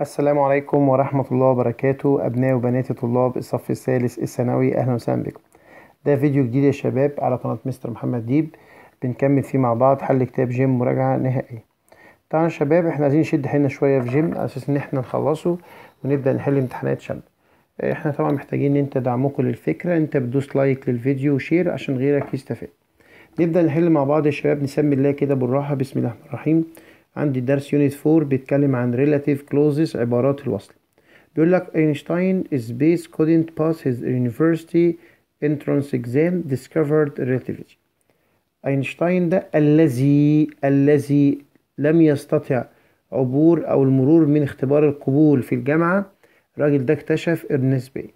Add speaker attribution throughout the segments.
Speaker 1: السلام عليكم ورحمة الله وبركاته أبناء وبناتي طلاب الصف الثالث الثانوي أهلا وسهلا بكم ده فيديو جديد يا شباب على قناة مستر محمد ديب بنكمل فيه مع بعض حل كتاب جيم مراجعة نهائية طبعا يا شباب احنا عايزين نشد حيلنا شوية في جيم على أساس إن احنا نخلصه ونبدأ نحل امتحانات شمل احنا طبعا محتاجين ان انت دعمكم للفكرة انت بتدوس لايك للفيديو وشير عشان غيرك يستفاد نبدأ نحل مع بعض يا شباب نسمي الله كده بالراحة بسم الله الرحمن الرحيم عندي درس يونت 4 بيتكلم عن relative clauses عبارات الوصل بيقول لك اينشتاين سبيس couldn't pass his university entrance exam discovered relativity اينشتاين ده الذي الذي لم يستطع عبور او المرور من اختبار القبول في الجامعه الراجل ده اكتشف النسبيه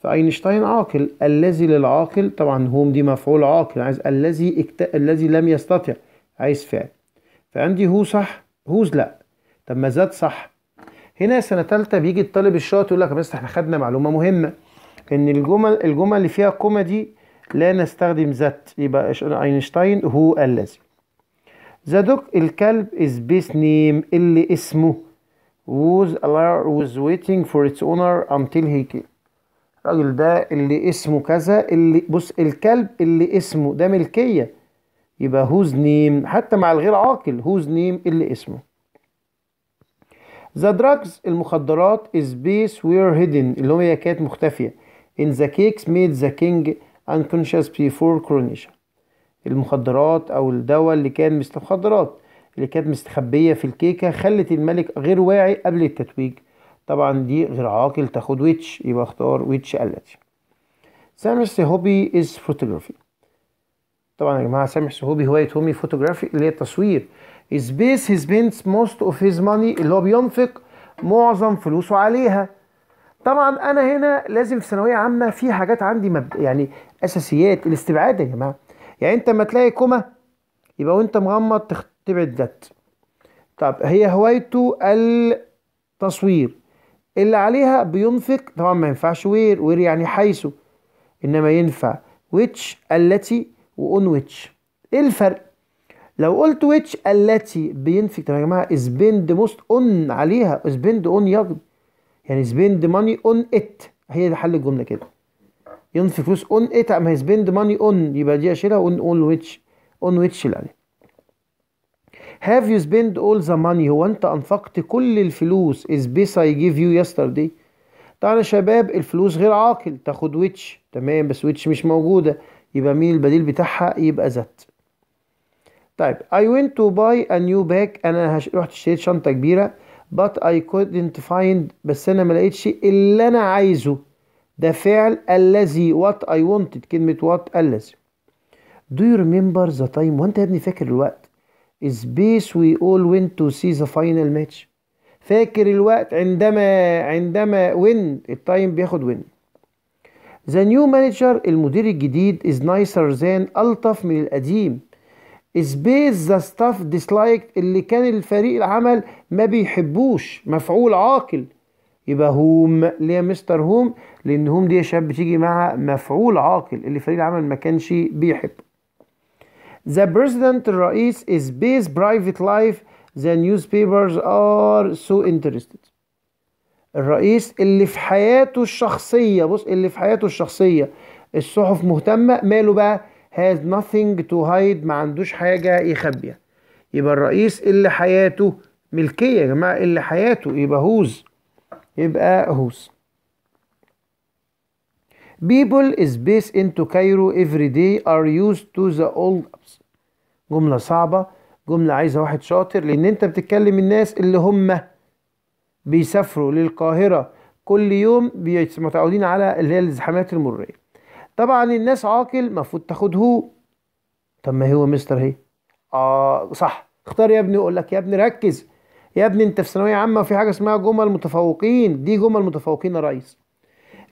Speaker 1: فاينشتاين عاقل الذي للعاقل طبعا هوم دي مفعول عاقل عايز الذي الذي لم يستطع عايز فعل فعندي هو صح هوز لا طب ما زاد صح هنا سنه ثالثه بيجي الطالب الشاطر يقول لك بس احنا خدنا معلومه مهمه ان الجمل الجمل اللي فيها كوما دي لا نستخدم ذات يبقى اينشتاين هو الذي ذا دوك الكلب از بيس نيم اللي اسمه was ووز ويتنج فور اتس اونر until هي الراجل ده اللي اسمه كذا اللي بص الكلب اللي اسمه ده ملكيه يبقى هوز نيم حتى مع الغير عاقل هوز نيم اللي اسمه The drugs المخدرات is بيس where hidden اللي هي كانت مختفيه in the cakes made the king unconscious before coronation المخدرات او الدواء اللي كان مستخدرات اللي كانت مستخبيه في الكيكه خلت الملك غير واعي قبل التتويج طبعا دي غير عاقل تاخد ويتش يبقى اختار ويتش التي سامس هوبي از فوتوغرافي طبعا يا جماعه سامح سهوبي هوايه هومي فوتوغرافي اللي هي التصوير سبيس هيز بينتس موست اوف هيز ماني اللي هو بينفق معظم فلوسه عليها طبعا انا هنا لازم في ثانويه عامه في حاجات عندي مب... يعني اساسيات الاستبعاد يا جماعه يعني انت لما تلاقي كوما يبقى وانت مغمض تخ... تبعد ذات طب هي هوايته التصوير اللي عليها بينفق طبعا ما ينفعش وير وير يعني حيث انما ينفع ويتش التي واون ويتش ايه الفرق لو قلت ويتش التي بينفك طب يا جماعه سبند موست اون عليها سبند اون يقضي يعني سبند ماني اون ات هي حل الجمله كده ينفق فلوس اون ات ما هي سبند ماني اون يبقى دي اشيلها اون اون ويتش اون ويتش يعني هاف يو سبند اول ذا ماني هو انت انفقت كل الفلوس از بيس اي جيف يو يسترداي طبعا يا شباب الفلوس غير عاقل تاخد ويتش تمام بس ويتش مش موجوده يبقى مين البديل بتاعها يبقى ذات طيب I went to buy a new bag انا هش... رحت اشتريت شنطة كبيرة but I couldn't find بس انا ما لقيتش اللي انا عايزه ده فعل الذي what I wanted كلمة what الذي Do you remember the time وانت يا ابني فاكر الوقت is space we all went to see the final match فاكر الوقت عندما عندما when التايم بياخد when The new manager المدير الجديد is nicer than ألطف من القديم is based the stuff disliked اللي كان الفريق العمل ما بيحبوش مفعول عاقل يبقى هوم ليه مستر هوم لان هوم دي يا شباب بتيجي مع مفعول عاقل اللي فريق العمل ما كانش بيحبه The president الرئيس is based private life the newspapers are so interested الرئيس اللي في حياته الشخصية بص اللي في حياته الشخصية الصحف مهتمة ماله بقى has nothing to hide ما عندوش حاجة يخبيها يبقى الرئيس اللي حياته ملكية يا جماعة اللي حياته يبقى هوز يبقى هوز People is based into Cairo every day are used to the old جملة صعبة جملة عايزة واحد شاطر لأن أنت بتتكلم الناس اللي هم بيسافروا للقاهرة كل يوم متعودين على اللي هي الازدحامات المرية طبعا الناس عاقل المفروض تاخده طب ما هو مستر هي اه صح اختار يا ابني يقول لك يا ابني ركز يا ابني انت في ثانويه عامه في حاجه اسمها جمل متفوقين دي جمل متفوقين يا ريس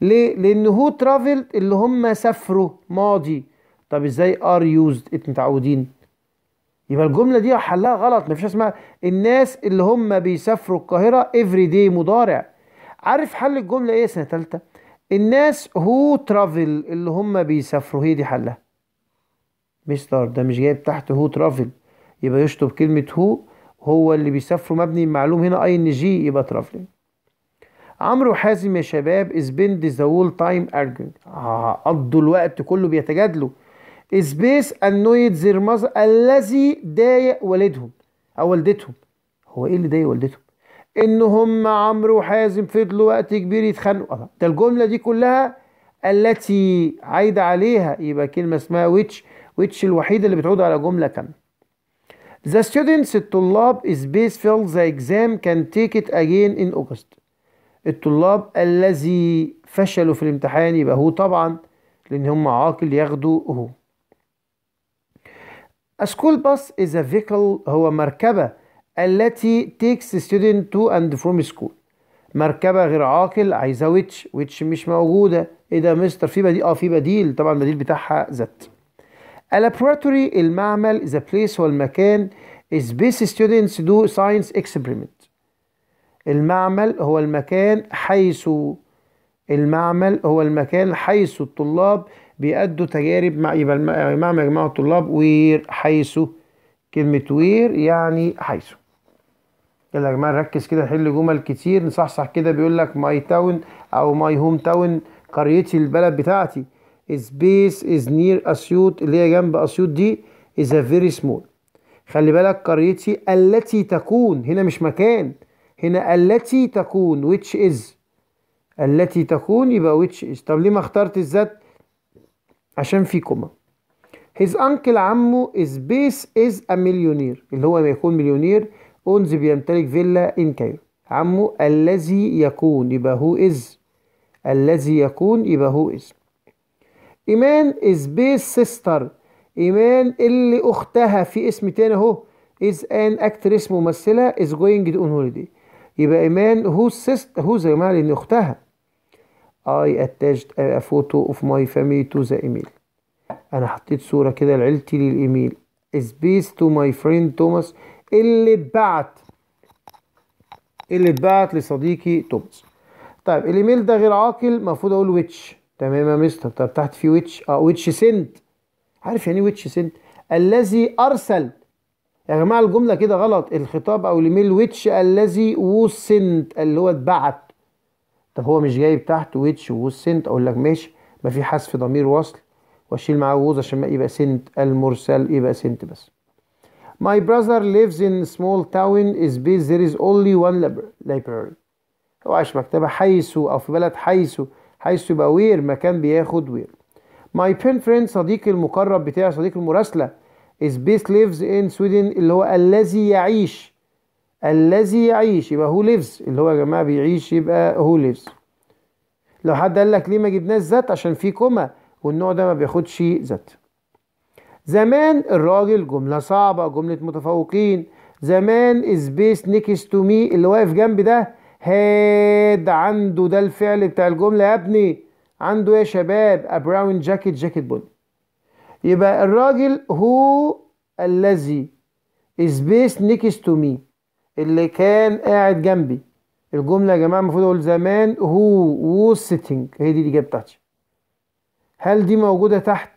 Speaker 1: ليه لان هو ترافل اللي هم سافروا ماضي طب ازاي ار يوزد متعودين يبقى الجمله دي حلها غلط مفيش اسمها الناس اللي هم بيسافروا القاهره افري داي مضارع عارف حل الجمله ايه سنه ثالثه الناس هو ترافل اللي هم بيسافروا هي دي حلها مستر ده مش جايب تحت هو ترافل يبقى يشطب كلمه هو هو اللي بيسافروا مبني معلوم هنا اي ان جي يبقى ترافل عمرو حازم يا شباب اسبند ذا وول تايم ارجينج قضوا الوقت كله بيتجادلوا سبيس انويد زير الذي ضايق والدهم او والدتهم هو ايه اللي ضايق والدتهم ان هم عمرو وحازم فضلوا وقت كبير يتخانقوا ده الجمله دي كلها التي عايده عليها يبقى كلمه اسمها which which الوحيده اللي بتعود على جمله كامله The students الطلاب space fills the exam can take it again in August. الطلاب الذي فشلوا في الامتحان يبقى هو طبعا لان هم عاقل ياخدوا هو A school bus is a vehicle هو مركبة التي takes the student to and from school مركبة غير عاقل عايزة which which مش موجودة ايه ده مستر في بديل اه في بديل طبعا البديل بتاعها ذات laboratory المعمل is a place هو المكان is best students do science experiment المعمل هو المكان حيث المعمل هو المكان حيث الطلاب بيأدوا تجارب مع يبقى مع مجموعة الطلاب وير حيث كلمة وير يعني حيث يلا يا جماعة نركز كده نحل جمل كتير نصحصح كده بيقول لك ماي تاون أو ماي هوم تاون قريتي البلد بتاعتي سبيس از نير اسيوط اللي هي جنب اسيوط دي از ا فيري سمول خلي بالك قريتي التي تكون هنا مش مكان هنا التي تكون which is التي تكون يبقى which is طب ليه ما اخترت الذات عشان في كوما his uncle عمه is base is a millionaire اللي هو ما يكون مليونير owns بيمتلك فيلا in كايرو عمه الذي يكون يبقى هو is الذي يكون يبقى هو is إيمان is base sister إيمان اللي أختها في اسم تاني أهو is an actress ممثلة is going on holiday يبقى إيمان هو sister هو يا جماعة لأن أختها I attached a photo of my family to the email انا حطيت صورة كده لعيلتي للايميل space to my friend Thomas اللي اتبعت اللي اتبعت لصديقي توماس طيب الايميل ده غير عاقل المفروض اقول ويتش تمام يا مستر طب تحت في ويتش اه ويتش sent عارف يعني ايه ويتش سند الذي ارسل يا جماعه الجمله كده غلط الخطاب او الايميل ويتش الذي وسنت اللي هو اتبعت طب هو مش جايب تحت ويتش والسنت اقول لك ماشي ما في حذف ضمير وصل واشيل معاه ووز عشان ما يبقى سنت المرسل يبقى سنت بس My brother lives in small town is based there is only one library هو عايش مكتبة حيث أو في بلد حيث حيث يبقى وير مكان بياخد وير My pen friend صديقي المقرب بتاعي صديقي المراسلة is based lives in Sweden اللي هو الذي يعيش الذي يعيش يبقى هو ليفز اللي هو يا جماعه بيعيش يبقى هو ليفز لو حد قال لك ليه ما جبناش ذات عشان في كوما والنوع ده ما بياخدش ذات زمان الراجل جمله صعبه جمله متفوقين زمان سبيس نيكس تو مي اللي واقف جنبي ده هاد عنده ده الفعل بتاع الجمله يا ابني عنده يا شباب ابراون جاكيت جاكيت بون يبقى الراجل هو الذي سبيس نيكس تو مي اللي كان قاعد جنبي الجملة يا جماعة المفروض أقول زمان هو was sitting هي دي الإجابة بتاعتي هل دي موجودة تحت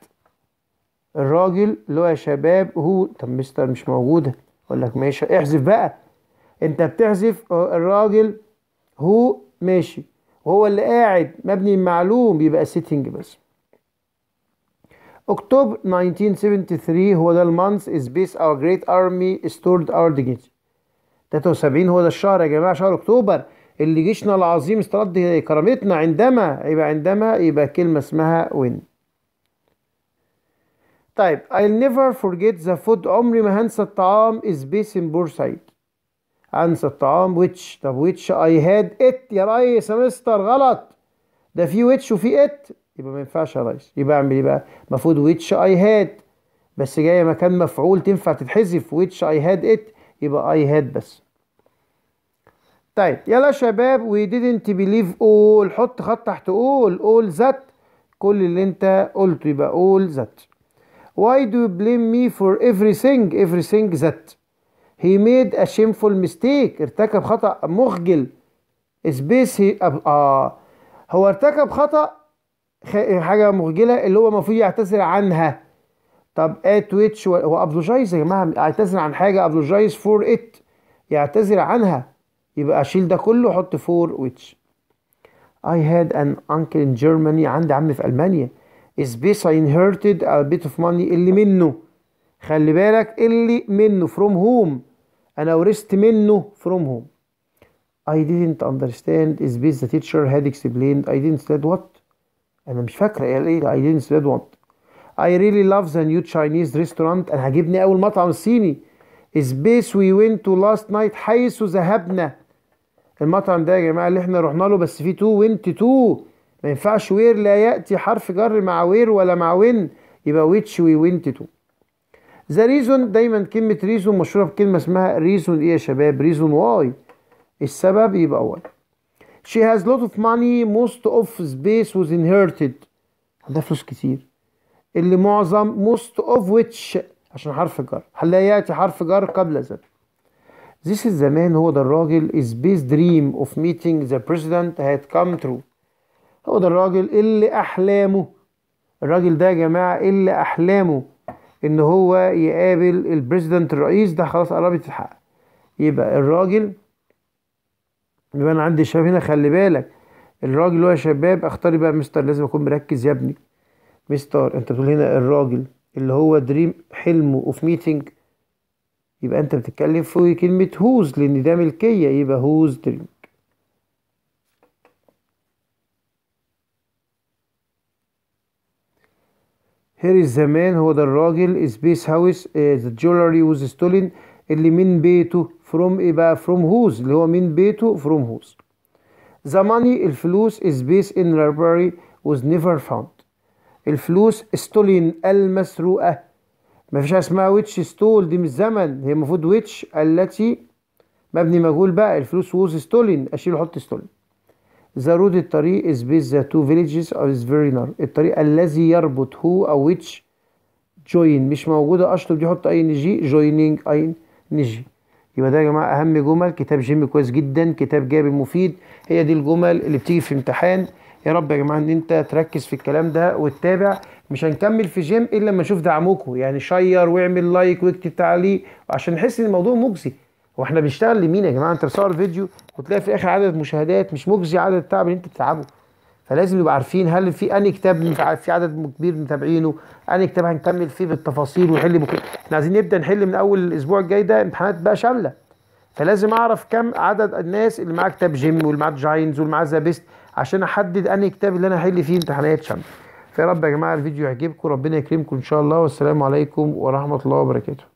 Speaker 1: الراجل اللي هو يا شباب هو طب مستر مش موجودة أقول لك ماشي احذف بقى أنت بتحذف آه، الراجل هو ماشي وهو اللي قاعد مبني المعلوم بيبقى sitting بس أكتوبر 1973 هو ده المانس is based our great army stored our dignity 73 هو ده الشهر يا جماعه شهر اكتوبر اللي جيشنا العظيم استرد كرامتنا عندما يبقى عندما يبقى كلمه اسمها وين طيب I'll never forget the food عمري ما هنسى الطعام is based in بورسعيد هنسى الطعام which طب which I had it يا ريس يا مستر غلط ده في which وفي it يبقى ما ينفعش يا ريس يبقى اعمل ايه بقى المفروض which I had بس جايه مكان مفعول تنفع تتحذف which I had it يبقى اي هاد بس طيب يلا شباب وي didn't بيليف اول حط خط تحت اول اول ذات كل اللي انت قلته يبقى اول ذات why do you blame me for everything everything that he made a shameful mistake ارتكب خطأ مخجل سبيس هي اه هو ارتكب خطأ حاجة مخجلة اللي هو المفروض يعتذر عنها طب ات ويتش هو ابلوجايز يا جماعه اعتذر عن حاجه ابلوجايز فور ات يعتذر عنها يبقى اشيل ده كله احط فور ويتش I had an uncle in Germany عندي عم في المانيا is this I inherited a bit of money اللي منه خلي بالك اللي منه from whom انا ورثت منه from whom I didn't understand is this the teacher had explained I didn't said what انا مش فاكره قال ايه I didn't said what I really love the new Chinese restaurant أنا عاجبني أول مطعم صيني space we went to last night حيث ذهبنا المطعم ده يا جماعة اللي احنا رحنا له بس فيه تو went to ما ينفعش وير لا يأتي حرف جر مع وير ولا مع وين يبقى which we went to ذا ريزون دايما كلمة ريزون مشهورة بكلمة اسمها ريزون ايه يا شباب ريزون واي السبب يبقى واي She has lot of money most of space was inherited عندها فلوس كتير اللي معظم most of which عشان حرف جر لا يأتي حرف جر قبل ذلك This الزمان هو ده الراجل is best dream of meeting the president had come true هو ده الراجل اللي أحلامه الراجل ده يا جماعة اللي أحلامه إن هو يقابل البريزدنت الرئيس ده خلاص قربت تتحقق يبقى الراجل يبقى أنا عندي شباب هنا خلي بالك الراجل هو يا شباب اختاري بقى مستر لازم أكون مركز يا ابني مستر انت بتقول هنا الراجل اللي هو دريم حلمه اوف ميتنج يبقى انت بتتكلم في كلمة هوز لان ده ملكية يبقى هوز دريم هير man هو ده الراجل سبيس هاوس ذا جولري ووز ستولين اللي من بيته فروم ايه بقى فروم هوز اللي هو من بيته فروم هوز ذا ماني الفلوس سبيس ان library was never found الفلوس استولين المسروقة ما فيش حاجة اسمها ويتش ستول دي من الزمن هي المفروض ويتش التي مبني مجهول بقى الفلوس ووز ستولين أشيل وأحط ستولين ذا رود الطريق is بيز ذا تو فيليجز أو is very near الطريق الذي يربط هو أو ويتش جوين مش موجودة أشطب دي حط أي جي جوينينج أي جي يبقى ده يا جماعة أهم جمل كتاب جيم كويس جدا كتاب جاب مفيد هي دي الجمل اللي بتيجي في امتحان يا رب يا جماعه ان انت تركز في الكلام ده وتتابع مش هنكمل في جيم الا لما نشوف دعمكم يعني شير واعمل لايك واكتب تعليق عشان نحس ان الموضوع مجزي واحنا بنشتغل لمين يا جماعه انت بتصور فيديو وتلاقي في الاخر عدد مشاهدات مش مجزي عدد التعب اللي انت بتتعبه فلازم نبقى عارفين هل في انهي كتاب في عدد كبير متابعينه انهي كتاب هنكمل فيه بالتفاصيل ونحل احنا عايزين نبدا نحل من اول الاسبوع الجاي ده امتحانات بقى شامله فلازم اعرف كم عدد الناس اللي معاه كتاب جيم واللي معاه جاينز واللي معاه ذا بيست عشان احدد انهي كتاب اللي انا هحل فيه امتحانات شمس فيا رب يا جماعه الفيديو يعجبكم ربنا يكرمكم ان شاء الله والسلام عليكم ورحمه الله وبركاته